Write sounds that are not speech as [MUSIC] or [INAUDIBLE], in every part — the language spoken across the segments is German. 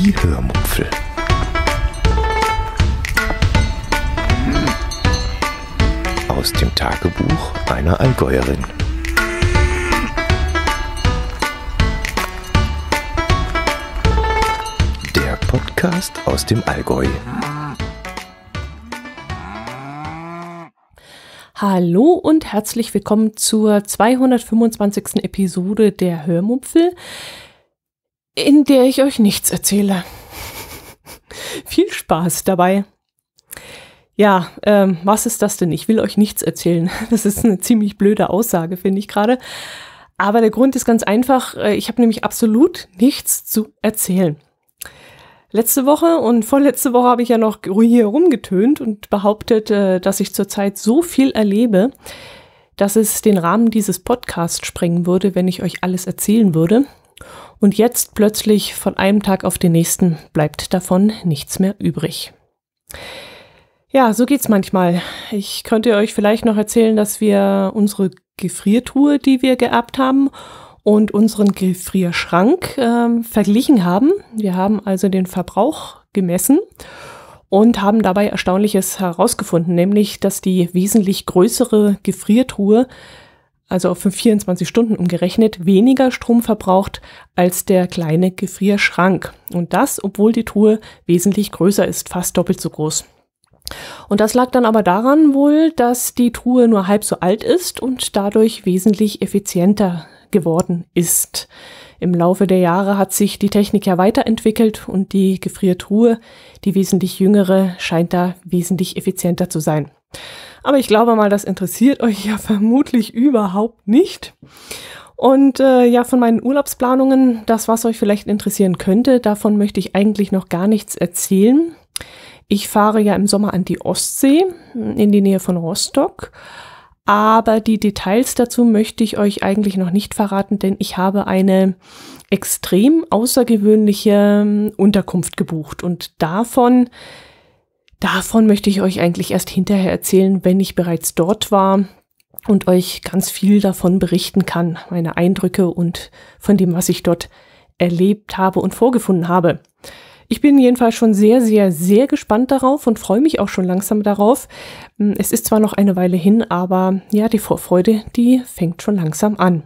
die Hörmupfel. Hm. Aus dem Tagebuch einer Allgäuerin. Der Podcast aus dem Allgäu. Hallo und herzlich willkommen zur 225. Episode der Hörmupfel in der ich euch nichts erzähle. [LAUGHS] Viel Spaß dabei. Ja, ähm, was ist das denn? Ich will euch nichts erzählen. [LAUGHS] Das ist eine ziemlich blöde Aussage, finde ich gerade. Aber der Grund ist ganz einfach. Äh, ich habe nämlich absolut nichts zu erzählen. Letzte Woche und vorletzte Woche habe ich ja noch hier rumgetönt und behauptet, äh, dass ich zurzeit so viel erlebe, dass es den Rahmen dieses Podcasts sprengen würde, wenn ich euch alles erzählen würde. Und jetzt plötzlich von einem Tag auf den nächsten bleibt davon nichts mehr übrig. Ja, so geht's manchmal. Ich könnte euch vielleicht noch erzählen, dass wir unsere Gefriertruhe, die wir geerbt haben, und unseren Gefrierschrank äh, verglichen haben. Wir haben also den Verbrauch gemessen und haben dabei Erstaunliches herausgefunden, nämlich dass die wesentlich größere Gefriertruhe also auf 24 Stunden umgerechnet, weniger Strom verbraucht als der kleine Gefrierschrank. Und das, obwohl die Truhe wesentlich größer ist, fast doppelt so groß. Und das lag dann aber daran wohl, dass die Truhe nur halb so alt ist und dadurch wesentlich effizienter geworden ist. Im Laufe der Jahre hat sich die Technik ja weiterentwickelt und die Gefriertruhe, die wesentlich jüngere, scheint da wesentlich effizienter zu sein. Aber ich glaube mal, das interessiert euch ja [LAUGHS] vermutlich überhaupt nicht. Und äh, ja, von meinen Urlaubsplanungen, das, was euch vielleicht interessieren könnte, davon möchte ich eigentlich noch gar nichts erzählen. Ich fahre ja im Sommer an die Ostsee, hm, in die Nähe von Rostock. Aber die Details dazu möchte ich euch eigentlich noch nicht verraten, denn ich habe eine extrem außergewöhnliche hm, Unterkunft gebucht. Und davon Davon möchte ich euch eigentlich erst hinterher erzählen, wenn ich bereits dort war und euch ganz viel davon berichten kann, meine Eindrücke und von dem, was ich dort erlebt habe und vorgefunden habe. Ich bin jedenfalls schon sehr, sehr, sehr gespannt darauf und freue mich auch schon langsam darauf. Hm, es ist zwar noch eine Weile hin, aber ja, die Vorfreude, die fängt schon langsam an.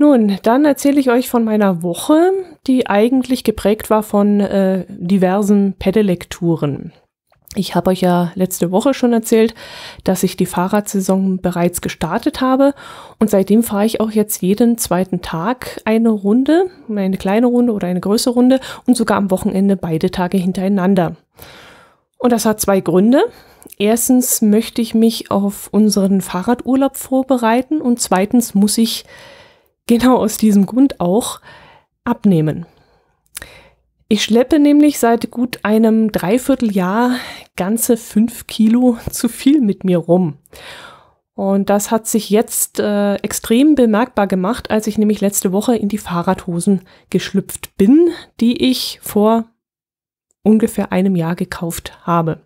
Nun, dann erzähle ich euch von meiner Woche, die eigentlich geprägt war von äh, diversen Pedelektouren. Ich habe euch ja letzte Woche schon erzählt, dass ich die Fahrradsaison bereits gestartet habe und seitdem fahre ich auch jetzt jeden zweiten Tag eine Runde, eine kleine Runde oder eine größere Runde und sogar am Wochenende beide Tage hintereinander. Und das hat zwei Gründe. Erstens möchte ich mich auf unseren Fahrradurlaub vorbereiten und zweitens muss ich genau aus diesem Grund auch abnehmen. Ich schleppe nämlich seit gut einem Dreivierteljahr ganze fünf Kilo [LAUGHS] zu viel mit mir rum. Und das hat sich jetzt äh, extrem bemerkbar gemacht, als ich nämlich letzte Woche in die Fahrradhosen geschlüpft bin, die ich vor ungefähr einem Jahr gekauft habe.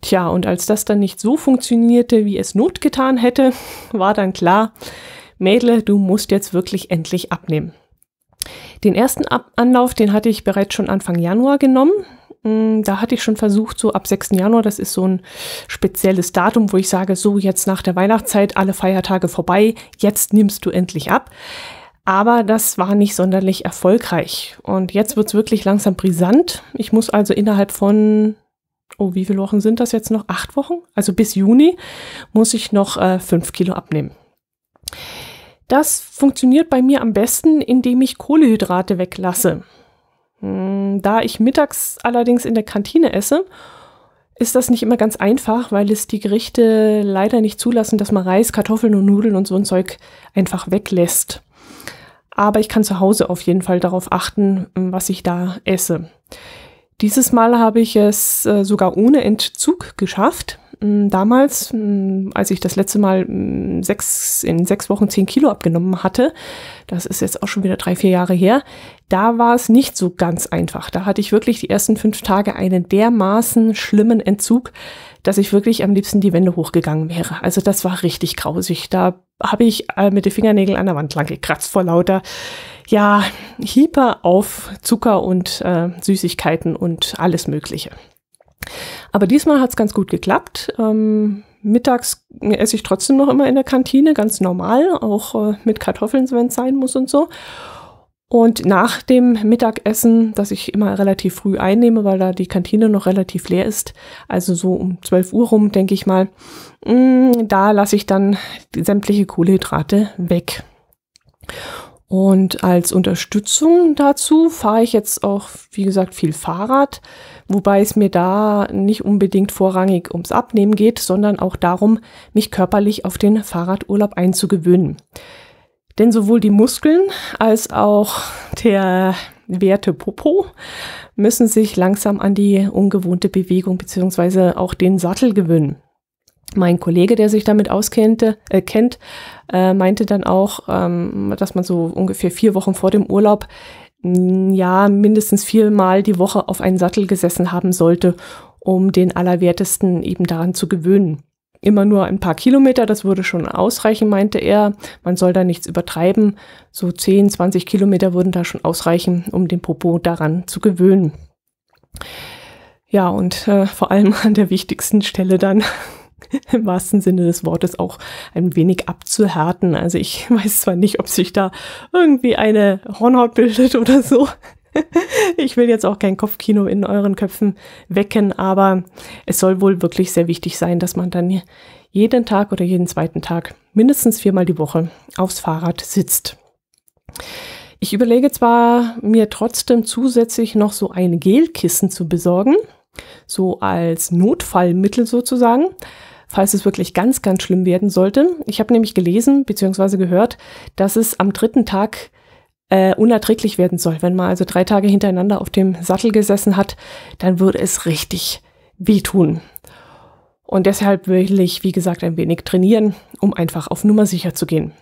Tja, und als das dann nicht so funktionierte, wie es Not getan hätte, [LAUGHS] war dann klar, Mädle, du musst jetzt wirklich endlich abnehmen. Den ersten Ab Anlauf, den hatte ich bereits schon Anfang Januar genommen. Mm, da hatte ich schon versucht, so ab 6. Januar, das ist so ein spezielles Datum, wo ich sage, so jetzt nach der Weihnachtszeit, alle Feiertage vorbei, jetzt nimmst du endlich ab. Aber das war nicht sonderlich erfolgreich. Und jetzt wird es wirklich langsam brisant. Ich muss also innerhalb von, oh, wie viele Wochen sind das jetzt noch? Acht Wochen? Also bis Juni muss ich noch äh, fünf Kilo abnehmen. Das funktioniert bei mir am besten, indem ich Kohlehydrate weglasse. Hm, da ich mittags allerdings in der Kantine esse, ist das nicht immer ganz einfach, weil es die Gerichte leider nicht zulassen, dass man Reis, Kartoffeln und Nudeln und so ein Zeug einfach weglässt. Aber ich kann zu Hause auf jeden Fall darauf achten, was ich da esse. Dieses Mal habe ich es äh, sogar ohne Entzug geschafft damals, als ich das letzte Mal sechs, in sechs Wochen zehn Kilo abgenommen hatte, das ist jetzt auch schon wieder drei, vier Jahre her, da war es nicht so ganz einfach. Da hatte ich wirklich die ersten fünf Tage einen dermaßen schlimmen Entzug, dass ich wirklich am liebsten die Wände hochgegangen wäre. Also das war richtig grausig. Da habe ich äh, mit den Fingernägeln an der Wand lang gekratzt vor lauter, ja, Hyper auf Zucker und äh, Süßigkeiten und alles Mögliche. Aber diesmal hat es ganz gut geklappt. Ähm, mittags äh, esse ich trotzdem noch immer in der Kantine, ganz normal, auch äh, mit Kartoffeln, wenn es sein muss und so. Und nach dem Mittagessen, das ich immer relativ früh einnehme, weil da die Kantine noch relativ leer ist, also so um 12 Uhr rum, denke ich mal, mh, mm, da lasse ich dann sämtliche Kohlenhydrate weg. Und als Unterstützung dazu fahre ich jetzt auch, wie gesagt, viel Fahrrad, wobei es mir da nicht unbedingt vorrangig ums Abnehmen geht, sondern auch darum, mich körperlich auf den Fahrradurlaub einzugewöhnen. Denn sowohl die Muskeln als auch der werte Popo müssen sich langsam an die ungewohnte Bewegung beziehungsweise auch den Sattel gewöhnen. Mein Kollege, der sich damit auskennte, äh, kennt, äh, meinte dann auch, ähm, dass man so ungefähr vier Wochen vor dem Urlaub mm, ja mindestens viermal die Woche auf einen Sattel gesessen haben sollte, um den Allerwertesten eben daran zu gewöhnen. Immer nur ein paar Kilometer, das würde schon ausreichen, meinte er. Man soll da nichts übertreiben. So 10, 20 Kilometer würden da schon ausreichen, um den Popo daran zu gewöhnen. Ja, und äh, vor allem an der wichtigsten Stelle dann [LAUGHS] im wahrsten Sinne des Wortes auch ein wenig abzuhärten. Also ich [LAUGHS] weiß zwar nicht, ob sich da irgendwie eine Hornhaut bildet oder so. [LAUGHS] Ich will jetzt auch kein Kopfkino in euren Köpfen wecken, aber es soll wohl wirklich sehr wichtig sein, dass man dann jeden Tag oder jeden zweiten Tag mindestens viermal die Woche aufs Fahrrad sitzt. Ich überlege zwar, mir trotzdem zusätzlich noch so ein Gelkissen zu besorgen, so als Notfallmittel sozusagen, falls es wirklich ganz, ganz schlimm werden sollte. Ich habe nämlich gelesen bzw. gehört, dass es am dritten Tag äh, unerträglich werden soll. Wenn man also drei Tage hintereinander auf dem Sattel gesessen hat, dann würde es richtig wehtun. Und deshalb will ich, wie gesagt, ein wenig trainieren, um einfach auf Nummer sicher zu gehen.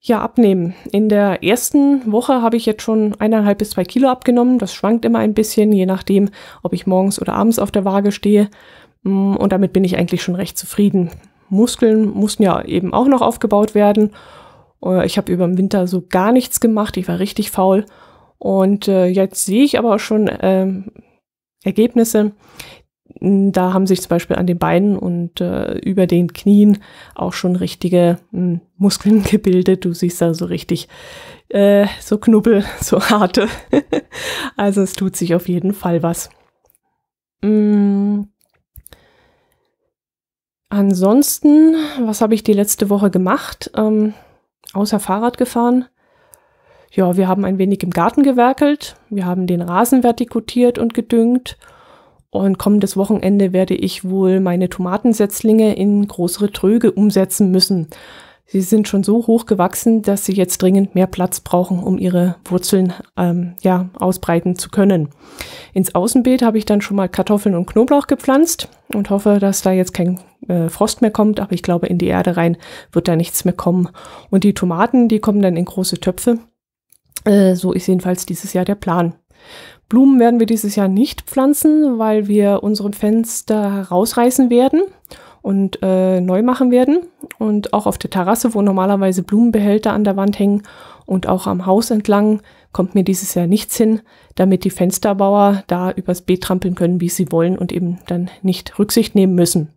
Ja, abnehmen. In der ersten Woche habe ich jetzt schon eineinhalb bis zwei Kilo abgenommen. Das schwankt immer ein bisschen, je nachdem, ob ich morgens oder abends auf der Waage stehe. Mm, und damit bin ich eigentlich schon recht zufrieden. Muskeln mussten ja eben auch noch aufgebaut werden. Äh, ich habe über den Winter so gar nichts gemacht. Ich war richtig faul. Und äh, jetzt sehe ich aber schon äh, Ergebnisse. Hm, da haben sich zum Beispiel an den Beinen und äh, über den Knien auch schon richtige hm, Muskeln [LAUGHS] gebildet. Du siehst da so richtig äh, so Knubbel, [LAUGHS] so harte. [LAUGHS] also es tut sich auf jeden Fall was. Mm. Ansonsten, was habe ich die letzte Woche gemacht? Ähm, außer Fahrrad gefahren. Ja, wir haben ein wenig im Garten gewerkelt. Wir haben den Rasen vertikutiert und gedüngt. Und kommendes Wochenende werde ich wohl meine Tomatensetzlinge in größere Tröge umsetzen müssen. Sie sind schon so hoch gewachsen, dass sie jetzt dringend mehr Platz brauchen, um ihre Wurzeln ähm, ja, ausbreiten zu können. Ins Außenbeet habe ich dann schon mal Kartoffeln und Knoblauch gepflanzt und hoffe, dass da jetzt kein äh, Frost mehr kommt. Aber ich glaube, in die Erde rein wird da nichts mehr kommen. Und die Tomaten, die kommen dann in große Töpfe. Äh, so ist jedenfalls dieses Jahr der Plan. Blumen werden wir dieses Jahr nicht pflanzen, weil wir unsere Fenster rausreißen werden und äh, neu machen werden. Und auch auf der Terrasse, wo normalerweise Blumenbehälter an der Wand hängen und auch am Haus entlang, kommt mir dieses Jahr nichts hin, damit die Fensterbauer da übers Beet trampeln können, wie sie wollen und eben dann nicht Rücksicht nehmen müssen.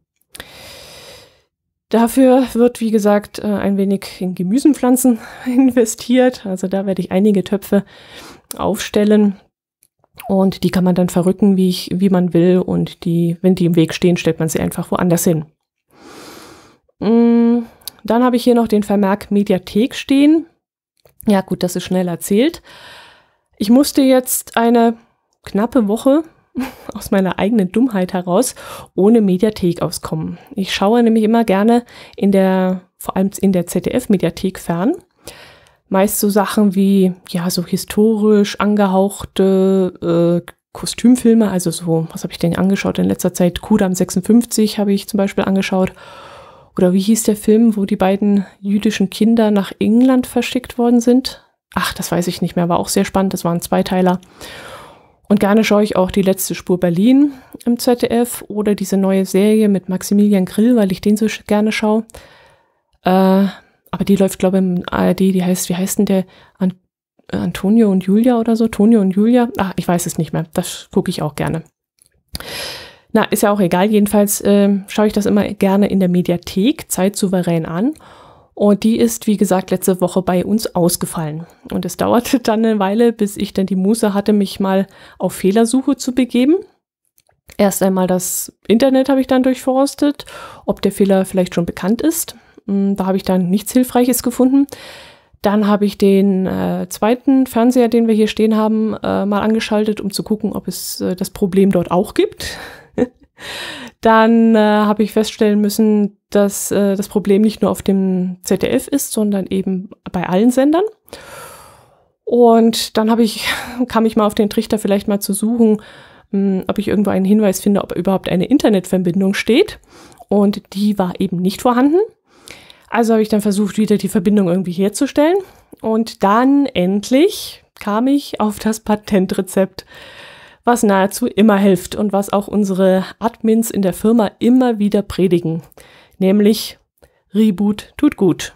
Dafür wird, wie gesagt, äh, ein wenig in Gemüsenpflanzen [LAUGHS] investiert. Also da werde ich einige Töpfe aufstellen und die kann man dann verrücken, wie, ich, wie man will. Und die, wenn die im Weg stehen, stellt man sie einfach woanders hin. Mm, dann habe ich hier noch den Vermerk Mediathek stehen. Ja gut, das ist schnell erzählt. Ich musste jetzt eine knappe Woche [LAUGHS] aus meiner eigenen Dummheit heraus ohne Mediathek auskommen. Ich schaue nämlich immer gerne in der, vor allem in der ZDF-Mediathek fern. Meist so Sachen wie, ja, so historisch angehauchte äh, Kostümfilme, also so, was habe ich denn angeschaut in letzter Zeit? Kudam 56 habe ich zum Beispiel angeschaut oder wie hieß der Film, wo die beiden jüdischen Kinder nach England verschickt worden sind? Ach, das weiß ich nicht mehr, war auch sehr spannend, das waren Zweiteiler. Und gerne schaue ich auch die letzte Spur Berlin im ZDF oder diese neue Serie mit Maximilian Grill, weil ich den so gerne schaue. Äh, aber die läuft, glaube ich, im ARD, die heißt, wie heißt denn der? An Antonio und Julia oder so? Tonio und Julia? Ach, ich weiß es nicht mehr. Das gucke ich auch gerne. Na, ist ja auch egal. Jedenfalls äh, schaue ich das immer gerne in der Mediathek zeitsouverän an. Und die ist, wie gesagt, letzte Woche bei uns ausgefallen. Und es [LAUGHS] dauerte dann eine Weile, bis ich dann die Muße hatte, mich mal auf Fehlersuche zu begeben. Erst einmal das Internet habe ich dann durchforstet, ob der Fehler vielleicht schon bekannt ist. Hm, da habe ich dann nichts Hilfreiches gefunden. Dann habe ich den äh, zweiten Fernseher, den wir hier stehen haben, äh, mal angeschaltet, um zu gucken, ob es äh, das Problem dort auch gibt dann äh, habe ich feststellen müssen, dass äh, das Problem nicht nur auf dem ZDF ist, sondern eben bei allen Sendern. Und dann ich, [LAUGHS] kam ich mal auf den Trichter, vielleicht mal zu suchen, mh, hm, ob ich irgendwo einen Hinweis finde, ob überhaupt eine Internetverbindung steht. Und die war eben nicht vorhanden. Also habe ich dann versucht, wieder die Verbindung irgendwie herzustellen. Und dann endlich kam ich auf das Patentrezept was nahezu immer hilft und was auch unsere Admins in der Firma immer wieder predigen, nämlich Reboot tut gut.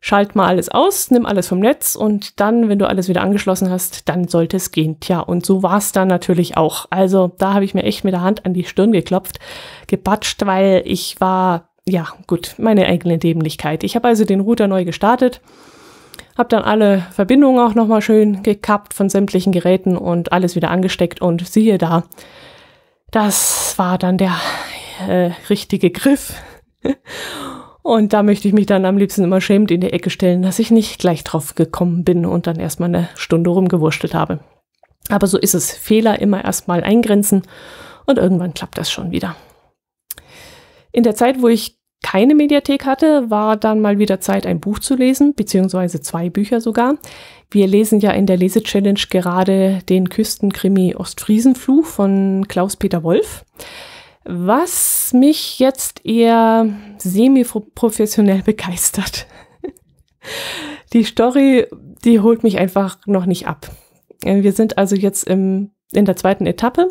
Schalt mal alles aus, nimm alles vom Netz und dann, wenn du alles wieder angeschlossen hast, dann sollte es gehen. Tja, und so war es dann natürlich auch. Also da habe ich mir echt mit der Hand an die Stirn geklopft, gebatscht, weil ich war, ja gut, meine eigene Dämlichkeit. Ich habe also den Router neu gestartet habe dann alle Verbindungen auch nochmal schön gekappt von sämtlichen Geräten und alles wieder angesteckt und siehe da, das war dann der äh, richtige Griff. [LAUGHS] Und da möchte ich mich dann am liebsten immer schämend in die Ecke stellen, dass ich nicht gleich drauf gekommen bin und dann erstmal eine Stunde rumgewurschtelt habe. Aber so ist es. Fehler immer erstmal eingrenzen und irgendwann klappt das schon wieder. In der Zeit, wo ich keine Mediathek hatte, war dann mal wieder Zeit, ein Buch zu lesen, beziehungsweise zwei Bücher sogar. Wir lesen ja in der Lese-Challenge gerade den Küstenkrimi Ostfriesenfluch von Klaus-Peter Wolf. Was mich jetzt eher semi-professionell [LAUGHS] begeistert. Die Story, die holt mich einfach noch nicht ab. Ähm, wir sind also jetzt im, in der zweiten Etappe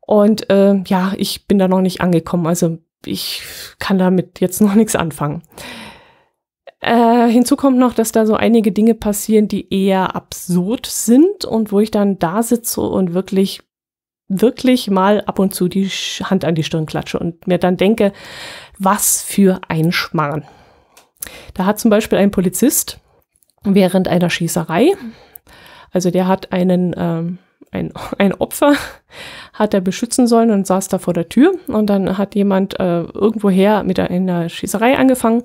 und äh, ja, ich bin da noch nicht angekommen. Also ich kann damit jetzt noch [LAUGHS] nichts anfangen. Äh, hinzu kommt noch, dass da so einige Dinge passieren, die eher absurd sind und wo ich dann da sitze und wirklich, wirklich mal ab und zu die Hand an die Stirn klatsche und mir dann denke, was für ein Schmarrn. Da hat zum Beispiel ein Polizist während einer Schießerei, also der hat einen ähm, ein, ein Opfer hat er beschützen sollen und saß da vor der Tür. Und dann hat jemand äh, irgendwoher mit einer Schießerei angefangen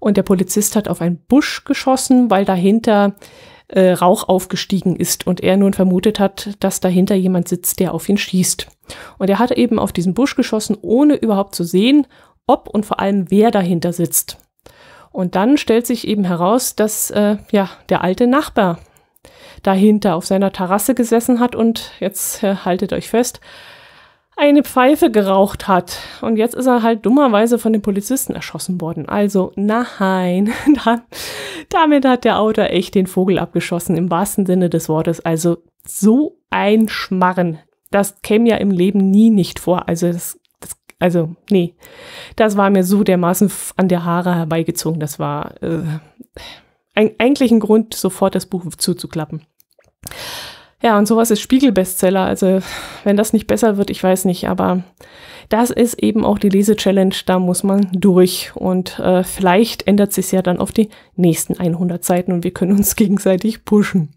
und der Polizist hat auf einen Busch geschossen, weil dahinter äh, Rauch aufgestiegen ist und er nun vermutet hat, dass dahinter jemand sitzt, der auf ihn schießt. Und er hat eben auf diesen Busch geschossen, ohne überhaupt zu sehen, ob und vor allem wer dahinter sitzt. Und dann stellt sich eben heraus, dass äh, ja der alte Nachbar dahinter auf seiner Terrasse gesessen hat und jetzt haltet euch fest, eine Pfeife geraucht hat. Und jetzt ist er halt dummerweise von den Polizisten erschossen worden. Also nein, [LAUGHS] da, damit hat der Autor echt den Vogel abgeschossen, im wahrsten Sinne des Wortes. Also so ein Schmarren. Das käme ja im Leben nie nicht vor. Also das, das also nee, das war mir so dermaßen an der Haare herbeigezogen. Das war, äh, ein, eigentlich ein Grund, sofort das Buch zuzuklappen. Ja, und sowas ist Spiegel-Bestseller. Also, wenn das nicht besser wird, ich weiß nicht, aber das ist eben auch die Lese-Challenge, da muss man durch. Und äh, vielleicht ändert sich ja dann auf die nächsten 100 Seiten und wir können uns [LAUGHS] gegenseitig pushen.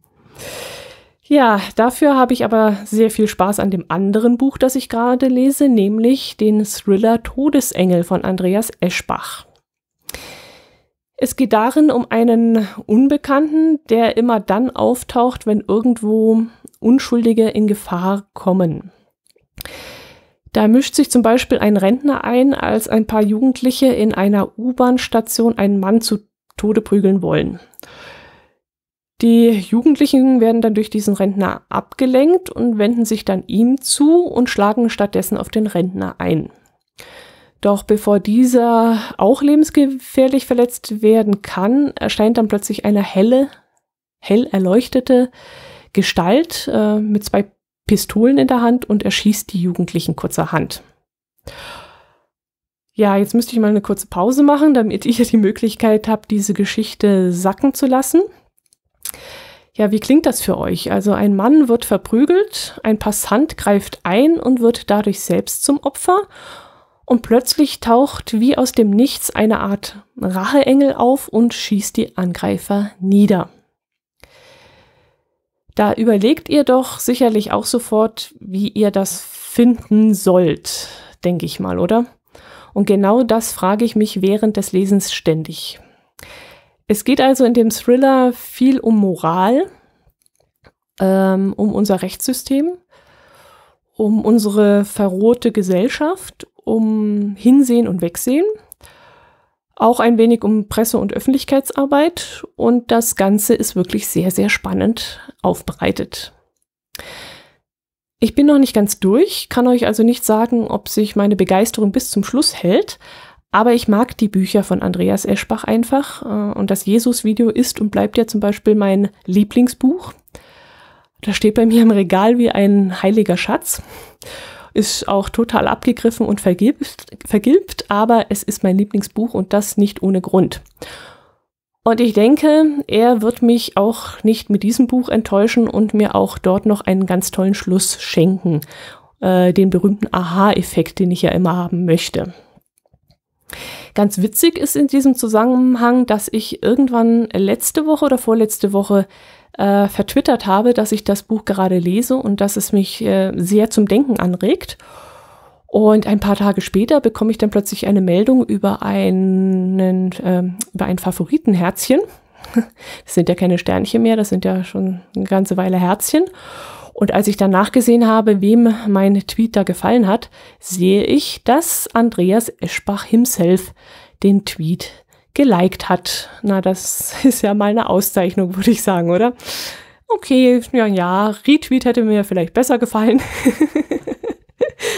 Ja, dafür habe ich aber sehr viel Spaß an dem anderen Buch, das ich gerade lese, nämlich den Thriller Todesengel von Andreas Eschbach. Es geht darin um einen Unbekannten, der immer dann auftaucht, wenn irgendwo Unschuldige in Gefahr kommen. Da mischt sich zum Beispiel ein Rentner ein, als ein paar Jugendliche in einer U-Bahn-Station einen Mann zu Tode prügeln wollen. Die Jugendlichen werden dann durch diesen Rentner abgelenkt und wenden sich dann ihm zu und schlagen stattdessen auf den Rentner ein. Doch bevor dieser auch lebensgefährlich verletzt werden kann, erscheint dann plötzlich eine helle, hell erleuchtete Gestalt äh, mit zwei Pistolen in der Hand und erschießt die Jugendlichen kurzerhand. Ja, jetzt müsste ich mal eine kurze Pause machen, damit [LAUGHS] ich die Möglichkeit habe, diese Geschichte sacken zu lassen. Ja, wie klingt das für euch? Also ein Mann wird verprügelt, ein Passant greift ein und wird dadurch selbst zum Opfer und plötzlich taucht wie aus dem Nichts eine Art Racheengel auf und schießt die Angreifer nieder. Da überlegt ihr doch sicherlich auch sofort, wie ihr das finden sollt, denke ich mal, oder? Und genau das frage ich mich während des Lesens ständig. Es geht also in dem Thriller viel um Moral, ähm, um unser Rechtssystem, um unsere verrohte Gesellschaft um Hinsehen und Wegsehen, auch ein wenig um Presse- und Öffentlichkeitsarbeit und das Ganze ist wirklich sehr, sehr spannend aufbereitet. Ich bin noch nicht ganz durch, kann euch also nicht sagen, ob sich meine Begeisterung bis zum Schluss hält, aber ich mag die Bücher von Andreas Eschbach einfach äh, und das Jesus-Video ist und bleibt ja zum Beispiel mein Lieblingsbuch. Das steht bei mir im Regal wie ein heiliger Schatz ist auch total abgegriffen und vergilbt, vergilbt, aber es ist mein Lieblingsbuch und das nicht ohne Grund. Und ich denke, er wird mich auch nicht mit diesem Buch enttäuschen und mir auch dort noch einen ganz tollen Schluss schenken. Äh, den berühmten Aha-Effekt, den ich ja immer haben möchte. Ganz witzig ist in diesem Zusammenhang, dass ich irgendwann letzte Woche oder vorletzte Woche äh, vertwittert habe, dass ich das Buch gerade lese und dass es mich äh, sehr zum Denken anregt. Und ein paar Tage später bekomme ich dann plötzlich eine Meldung über einen, äh, über ein Favoritenherzchen. [LAUGHS] Das sind ja keine Sternchen mehr, das sind ja schon eine ganze Weile Herzchen. Und als ich dann nachgesehen habe, wem mein Tweet da gefallen hat, sehe ich, dass Andreas Eschbach himself den Tweet geliked hat. Na, das [LAUGHS] ist ja mal eine Auszeichnung, würde ich sagen, oder? Okay, ja, ja, Retweet hätte mir vielleicht besser gefallen. [LAUGHS]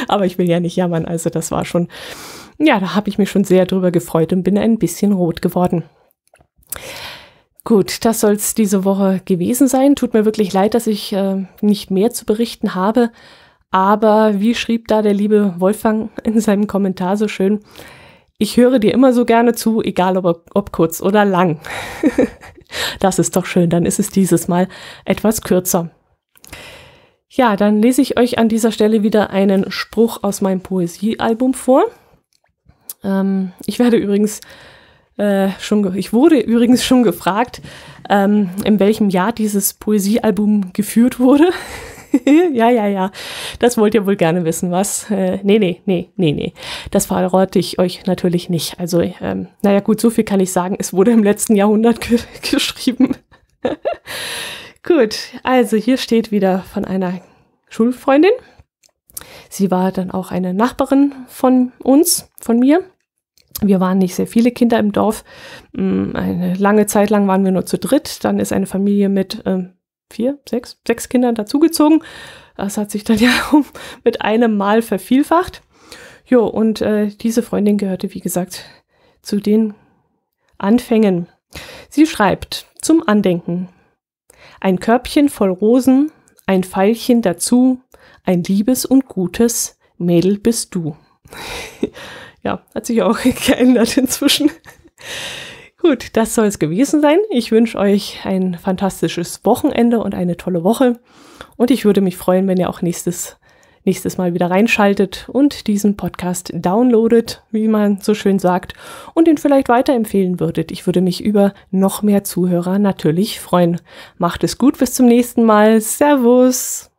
Aber ich will ja nicht jammern, also das war schon, ja, da habe ich mich schon sehr drüber gefreut und bin ein bisschen rot geworden. Gut, das soll es diese Woche gewesen sein. Tut mir wirklich leid, dass ich äh, nicht mehr zu berichten habe. Aber wie schrieb da der liebe Wolfgang in seinem Kommentar so schön, ich höre dir immer so gerne zu, egal ob, ob kurz oder lang. [LAUGHS] das ist doch schön, dann ist es dieses Mal etwas kürzer. Ja, dann lese ich euch an dieser Stelle wieder einen Spruch aus meinem Poesiealbum vor. Ähm, ich werde übrigens äh, schon, ich wurde übrigens schon gefragt, ähm, in welchem Jahr dieses Poesiealbum geführt wurde. [LAUGHS] [LAUGHS] ja, ja, ja. Das wollt ihr wohl gerne wissen, was? Äh, nee, nee, nee, nee, nee. Das verrate ich euch natürlich nicht. Also, ähm, naja, gut, so viel kann ich sagen. Es wurde im letzten Jahrhundert ge [LAUGHS] geschrieben. [LAUGHS] gut, also hier steht wieder von einer Schulfreundin. Sie war dann auch eine Nachbarin von uns, von mir. Wir waren nicht sehr viele Kinder im Dorf. Mm, eine lange Zeit lang waren wir nur zu dritt. Dann ist eine Familie mit ähm, vier, sechs, sechs Kindern dazugezogen. Das hat sich dann [LAUGHS] ja mit einem Mal vervielfacht. Jo, und äh, diese Freundin gehörte, wie gesagt, zu den Anfängen. Sie schreibt zum Andenken. Ein Körbchen voll Rosen, ein Pfeilchen dazu, ein liebes und gutes Mädel bist du. [LAUGHS] ja, hat sich auch [LAUGHS] geändert inzwischen. Gut, das soll es gewesen sein. Ich wünsche euch ein fantastisches Wochenende und eine tolle Woche. Und ich würde mich freuen, wenn ihr auch nächstes, nächstes Mal wieder reinschaltet und diesen Podcast downloadet, wie man so schön sagt, und ihn vielleicht weiterempfehlen würdet. Ich würde mich über noch mehr Zuhörer natürlich freuen. Macht es gut, bis zum nächsten Mal. Servus!